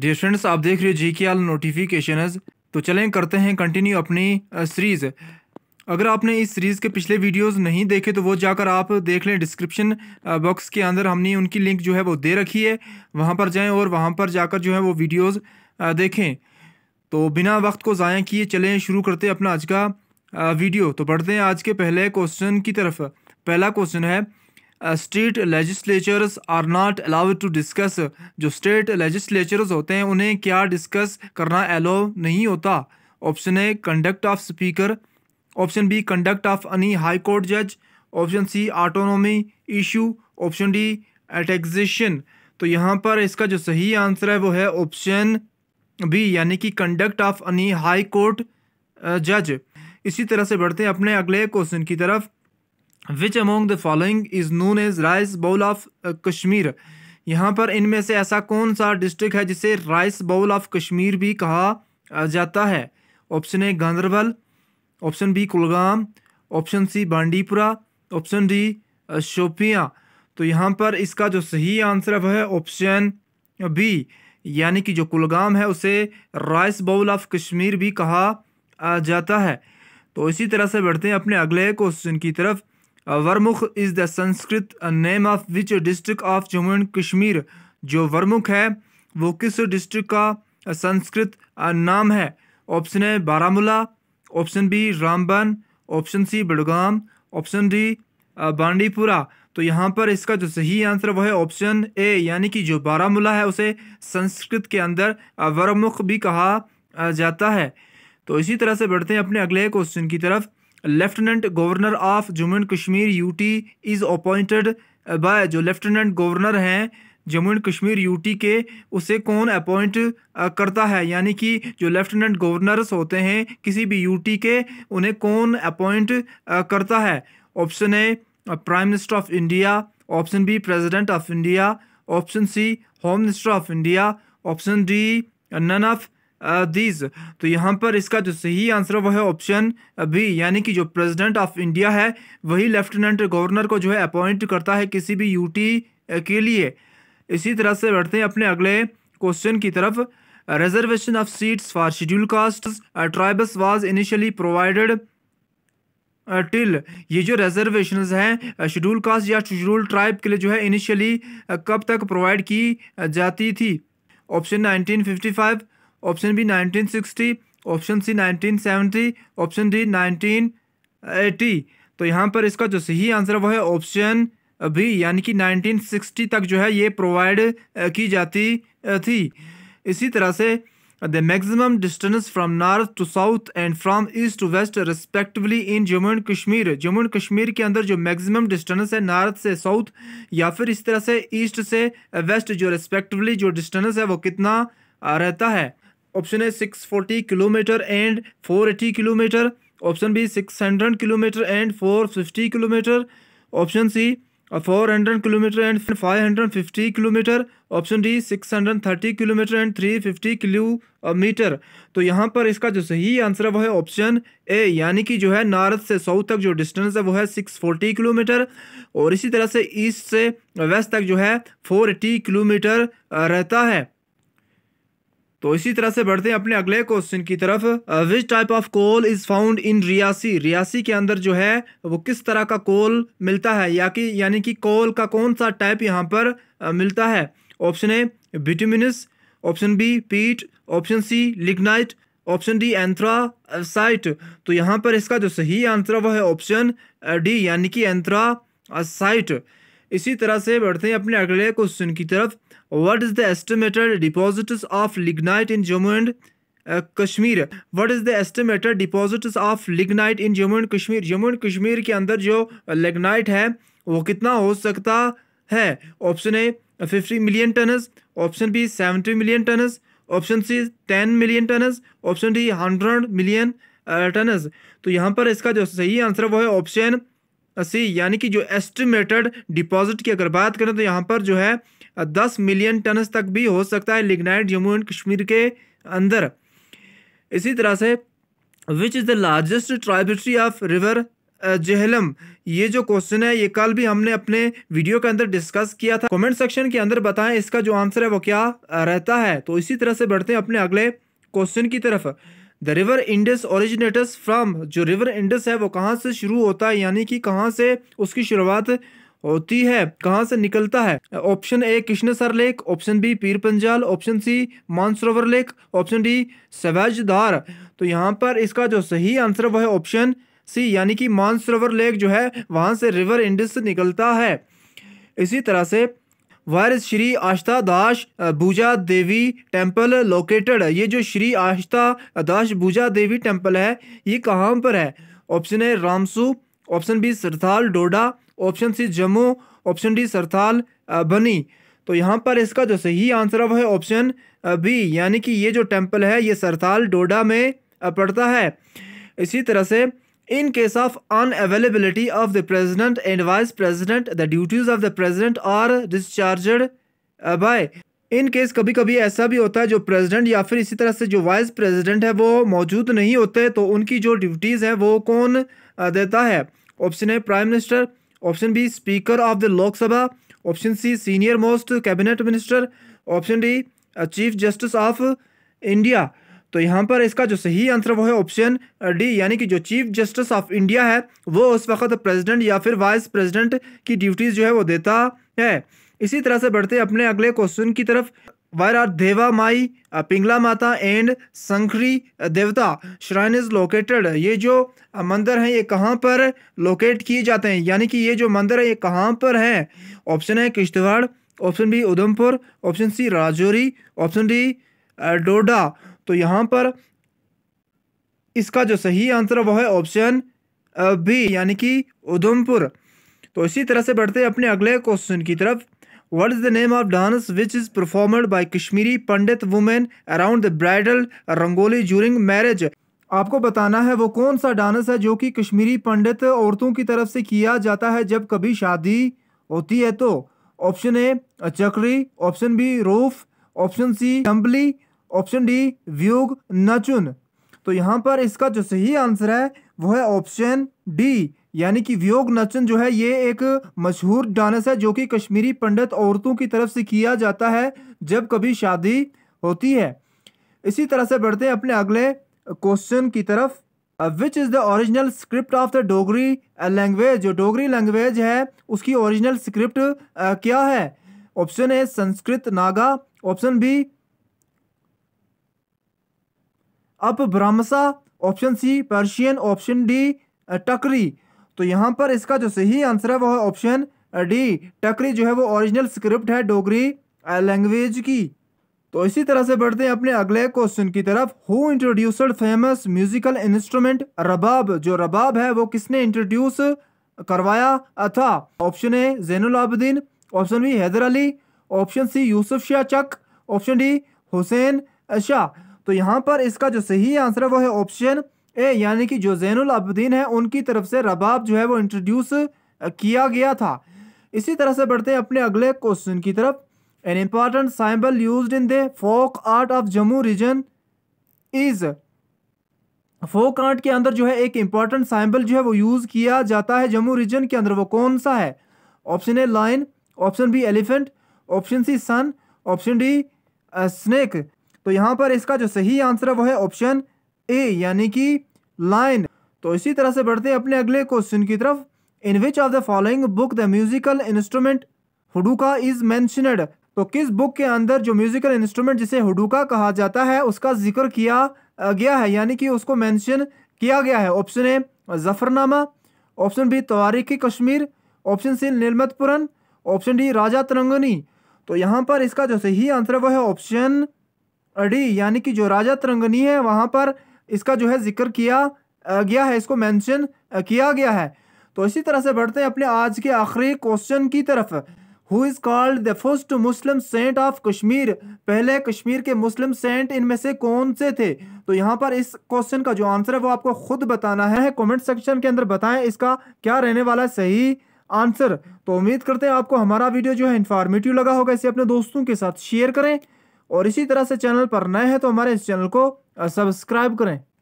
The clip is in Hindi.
डियर फ्रेंड्स आप देख रहे हो जी के आल नोटिफिकेशन तो चलें करते हैं कंटिन्यू अपनी सीरीज़ अगर आपने इस सीरीज़ के पिछले वीडियोस नहीं देखे तो वो जाकर आप देख लें डिस्क्रिप्शन बॉक्स के अंदर हमने उनकी लिंक जो है वो दे रखी है वहाँ पर जाएं और वहाँ पर जाकर जो है वो वीडियोस देखें तो बिना वक्त को ज़ाया किए चलें शुरू करते हैं अपना आज का वीडियो तो बढ़ते हैं आज के पहले क्वेश्चन की तरफ पहला क्वेश्चन है state legislatures are not allowed to discuss जो स्टेट लेजिस्लेचर्स होते हैं उन्हें क्या डिस्कस करना एलो नहीं होता option A conduct of speaker option B conduct of any high court जज option C autonomy issue option D election तो यहाँ पर इसका जो सही आंसर है वो है ऑप्शन बी यानी कि conduct of any high court जज इसी तरह से बढ़ते हैं अपने अगले क्वेश्चन की तरफ which among the following is known as rice bowl of Kashmir यहाँ पर इनमें से ऐसा कौन सा डिस्ट्रिक्ट है जिसे राइस बाउल ऑफ कश्मीर भी कहा जाता है option A Ganderbal option B Kulgam option C Bandipora option D Shopian तो यहाँ पर इसका जो सही आंसर है ऑप्शन बी यानी कि जो कुलगाम है उसे राइस बाउल ऑफ कश्मीर भी कहा जाता है तो इसी तरह से बढ़ते हैं अपने अगले क्वेश्चन की तरफ Varmukh is the Sanskrit name of which district of Jammu and Kashmir जो वरमुख है वो किस डिस्ट्रिक्ट का संस्कृत uh, uh, नाम है option A Baramulla option B Ramban option C Budgam option D uh, Bandipora तो यहाँ पर इसका जो सही आंसर वह है ऑप्शन ए यानी कि जो बारामूला है उसे संस्कृत के अंदर वरमुख भी कहा जाता है तो इसी तरह से बढ़ते हैं अपने अगले क्वेश्चन की तरफ lieutenant governor of Jammu and Kashmir UT is appointed by जो लेफ्टिनेंट गवर्नर हैं जम्मू एंड कश्मीर यूटी के उसे कौन अपॉइंट uh, करता है यानी कि जो लेफ्टिनेंट गवर्नर्स होते हैं किसी भी यूटी के उन्हें कौन अपॉइंट uh, करता है option A prime minister of India option B president of India option C home minister of India option D none of these तो यहाँ पर इसका जो सही आंसर वो है ऑप्शन बी यानी कि जो प्रेसिडेंट ऑफ इंडिया है वही लेफ्टिनेंट गवर्नर को जो है अपॉइंट करता है किसी भी यूटी के लिए इसी तरह से बढ़ते हैं अपने अगले क्वेश्चन की तरफ reservation of seats for schedule caste tribes was initially provided till ये जो रिजर्वेशन हैं शेड्यूल कास्ट या शेड्यूल ट्राइब के लिए जो है इनिशियली कब तक प्रोवाइड की जाती थी option five option B 1960 option C 1970 option D 1980 तो यहाँ पर इसका जो सही आंसर वो है ऑप्शन भी यानी कि 1960 तक जो है ये प्रोवाइड की जाती थी इसी तरह से the maximum distance from north to south and from east to west respectively in Jammu and Kashmir Jammu and Kashmir के अंदर जो मैक्सिमम डिस्टेंस है नॉर्थ से साउथ या फिर इस तरह से ईस्ट से वेस्ट जो रिस्पेक्टिवली जो डिस्टेंस है वो कितना रहता है ऑप्शन है six forty kilometre and four eighty kilometre option B six hundred kilometre and four fifty kilometre option C four hundred kilometre and five hundred fifty kilometre option D six hundred thirty kilometre and three fifty kilometre तो यहाँ पर इसका जो सही आंसर है वो है ऑप्शन ए यानी कि जो है नॉर्थ से साउथ तक जो डिस्टेंस है वो है सिक्स फोर्टी किलोमीटर और इसी तरह से ईस्ट से वेस्ट तक जो है फोर एटी किलोमीटर रहता है तो इसी तरह से बढ़ते हैं अपने अगले क्वेश्चन की तरफ which type of coal is found in Reasi Reasi के अंदर जो है वो किस तरह का कोल मिलता है या कि यानी कि कोल का कौन सा टाइप यहाँ पर uh, मिलता है option A bituminous option B peat option C lignite option D anthracite तो यहाँ पर इसका जो सही आंसर वह है ऑप्शन डी uh, यानी कि एंथ्रासाइट इसी तरह से बढ़ते हैं अपने अगले क्वेश्चन की तरफ what is the estimated deposits of lignite in Jammu and uh, Kashmir what is the estimated deposits of lignite in Jammu and Kashmir Jammu and Kashmir के अंदर जो लिगनाइट है वो कितना हो सकता है option A fifty million tons option B seventy million tons option C ten million tons option D hundred million tons तो यहाँ पर इसका जो सही आंसर वो है ऑप्शन सी यानी कि जो एस्टिमेटेड डिपॉजिट की अगर बात करें तो यहाँ पर जो है दस मिलियन टन तक भी हो सकता है लिग्नाइट जम्मू एंड कश्मीर के अंदर इसी तरह से which is the largest tributary of river Jhelum ये जो क्वेश्चन है ये कल भी हमने अपने वीडियो के अंदर डिस्कस किया था कमेंट सेक्शन के अंदर बताएं इसका जो आंसर है वो क्या रहता है तो इसी तरह से बढ़ते हैं अपने अगले क्वेश्चन की तरफ the river Indus originators from जो रिवर इंडस है वो कहाँ से शुरू होता है यानी कि कहाँ से उसकी शुरुआत होती है कहाँ से निकलता है option A Krishansar lake option B Pir Panjal option C Mansarovar lake option D Dhar तो यहाँ पर इसका जो सही आंसर वह ऑप्शन सी यानी कि मानसरोवर लेक जो है वहाँ से रिवर इंडस निकलता है इसी तरह से वायर श्री आस्था दास भूजा देवी टेम्पल लोकेटेड ये जो श्री आस्था दास भूजा देवी टेम्पल है ये कहाँ पर है option A Ramsu option B Sarthal Doda option C Jammu option D Sarthal Bani तो यहाँ पर इसका जो सही आंसर है वह है ऑप्शन बी यानी कि ये जो टेम्पल है ये सरथाल डोडा में पड़ता है इसी तरह से in case of unavailability of the president and vice president the duties of the president are discharge by in case कभी कभी ऐसा भी होता है जो प्रेसिडेंट या फिर इसी तरह से जो वाइस प्रेसिडेंट है वो मौजूद नहीं होते तो उनकी जो ड्यूटीज़ हैं वो कौन देता है ऑप्शन है prime minister option B speaker of the Lok Sabha option C senior most cabinet minister option D chief justice of India तो यहाँ पर इसका जो सही आंसर वो है ऑप्शन डी यानी कि जो चीफ जस्टिस ऑफ इंडिया है वो उस वक्त प्रेसिडेंट या फिर वाइस प्रेसिडेंट की ड्यूटीज़ जो है वो देता है इसी तरह से बढ़ते अपने अगले क्वेश्चन की तरफ where are Deva Mai, Pingla Mata and Sankri देवता shrine is located. ये जो मंदिर हैं ये कहाँ पर लोकेट किए जाते हैं यानी कि ये जो मंदिर है ये कहाँ पर हैं ऑप्शन है Kishtwar option B Udhampur option C Rajouri option D Doda तो यहाँ पर इसका जो सही आंसर वो है ऑप्शन बी यानी कि उधमपुर तो इसी तरह से बढ़ते हैं अपने अगले क्वेश्चन की तरफ What is the name of dance which is performed by Kashmiri Pandit women around the bridal rangoli during marriage? आपको बताना है वो कौन सा डांस है जो कि कश्मीरी पंडित औरतों की तरफ से किया जाता है जब कभी शादी होती है तो option A Chakri option B Rouf option C Champli option D Wuegi Nachun तो यहाँ पर इसका जो सही आंसर है वो है ऑप्शन डी यानी कि वियोग नचन जो है ये एक मशहूर डांस है जो कि कश्मीरी पंडित औरतों की तरफ से किया जाता है जब कभी शादी होती है इसी तरह से बढ़ते हैं अपने अगले क्वेश्चन की तरफ which is the original script of the Dogri language जो डोगरी लैंग्वेज है उसकी ओरिजिनल स्क्रिप्ट uh, क्या है option A Sanskrit Naga option B Apabhramsha option C Persian option D Takri तो यहाँ पर इसका जो सही आंसर है वो है ऑप्शन डी टकरी जो है वो ओरिजिनल स्क्रिप्ट है डोगरी लैंग्वेज की तो इसी तरह से बढ़ते हैं अपने अगले क्वेश्चन की तरफ who introduced famous musical instrument Rabab जो रबाब है वो किसने इंट्रोड्यूस करवाया था option A Zainul Abidin option B Haider Ali option C Yusuf Shah Chak option D Hussain Shah तो यहाँ पर इसका जो सही आंसर है वो है ऑप्शन ए यानी कि जो जैन अलाबद्दीन है उनकी तरफ से रबाब जो है वो इंट्रोड्यूस किया गया था इसी तरह से बढ़ते हैं अपने अगले क्वेश्चन की तरफ an important symbol use in the folk art of Jammu region is folk art के अंदर जो है एक इम्पॉर्टेंट साइम्बल जो है वो यूज़ किया जाता है जम्मू रीजन के अंदर वो कौन सा है option A lion option B elephant option C sun option D snake तो यहाँ पर इसका जो सही आंसर है वो है ऑप्शन ए यानी कि लाइन तो इसी तरह से बढ़ते हैं अपने अगले क्वेश्चन की तरफ in which of the following book the musical instrument Huduka is mentioned तो किस बुक के अंदर जो म्यूजिकल इंस्ट्रूमेंट जिसे हुडुका कहा जाता है उसका जिक्र किया गया है यानी कि उसको मैंशन किया गया है option A Zafarnama option B Tawarikhi Kashmir option C Nilmatpuran option D Rajatarangini तो यहाँ पर इसका जो सही आंसर है वह है ऑप्शन डी यानी कि जो राजा तरंगनी है वहाँ पर इसका जो है जिक्र किया गया है इसको मेंशन किया गया है तो इसी तरह से बढ़ते हैं अपने आज के आखिरी क्वेश्चन की तरफ who is called the first Muslim saint of Kashmir पहले कश्मीर के मुस्लिम सेंट इनमें से कौन से थे तो यहाँ पर इस क्वेश्चन का जो आंसर है वो आपको खुद बताना है कमेंट सेक्शन के अंदर बताएं इसका क्या रहने वाला सही आंसर तो उम्मीद करते हैं आपको हमारा वीडियो जो है इन्फॉर्मेटिव लगा होगा इसे अपने दोस्तों के साथ शेयर करें और इसी तरह से चैनल पर नए हैं तो हमारे इस चैनल को सब्सक्राइब करें